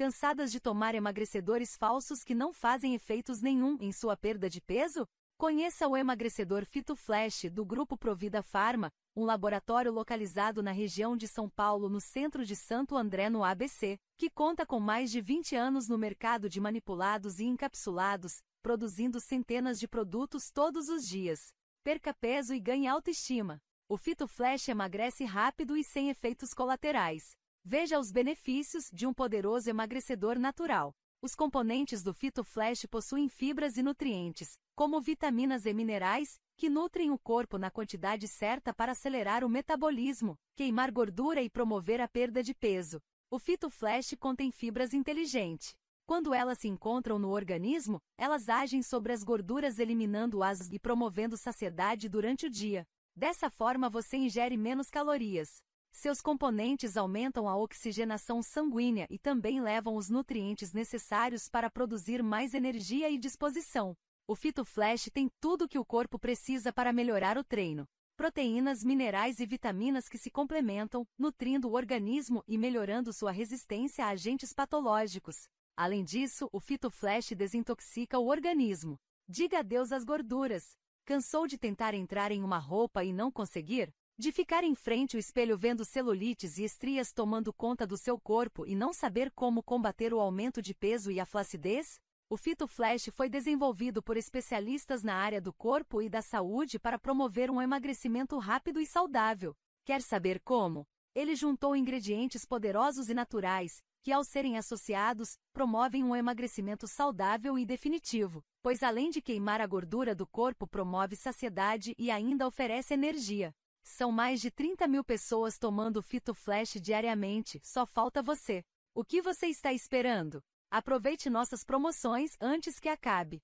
Cansadas de tomar emagrecedores falsos que não fazem efeitos nenhum em sua perda de peso? Conheça o emagrecedor Fito Flash do grupo Provida Pharma, um laboratório localizado na região de São Paulo, no centro de Santo André, no ABC, que conta com mais de 20 anos no mercado de manipulados e encapsulados, produzindo centenas de produtos todos os dias. Perca peso e ganhe autoestima. O Fito Flash emagrece rápido e sem efeitos colaterais. Veja os benefícios de um poderoso emagrecedor natural. Os componentes do FitoFlash possuem fibras e nutrientes, como vitaminas e minerais, que nutrem o corpo na quantidade certa para acelerar o metabolismo, queimar gordura e promover a perda de peso. O FitoFlash contém fibras inteligente. Quando elas se encontram no organismo, elas agem sobre as gorduras eliminando-as e promovendo saciedade durante o dia. Dessa forma você ingere menos calorias. Seus componentes aumentam a oxigenação sanguínea e também levam os nutrientes necessários para produzir mais energia e disposição. O FitoFlash tem tudo que o corpo precisa para melhorar o treino. Proteínas, minerais e vitaminas que se complementam, nutrindo o organismo e melhorando sua resistência a agentes patológicos. Além disso, o FitoFlash desintoxica o organismo. Diga adeus às gorduras. Cansou de tentar entrar em uma roupa e não conseguir? De ficar em frente ao espelho vendo celulites e estrias tomando conta do seu corpo e não saber como combater o aumento de peso e a flacidez? O Fito Flash foi desenvolvido por especialistas na área do corpo e da saúde para promover um emagrecimento rápido e saudável. Quer saber como? Ele juntou ingredientes poderosos e naturais, que ao serem associados, promovem um emagrecimento saudável e definitivo, pois além de queimar a gordura do corpo, promove saciedade e ainda oferece energia. São mais de 30 mil pessoas tomando Fito Flash diariamente, só falta você. O que você está esperando? Aproveite nossas promoções antes que acabe.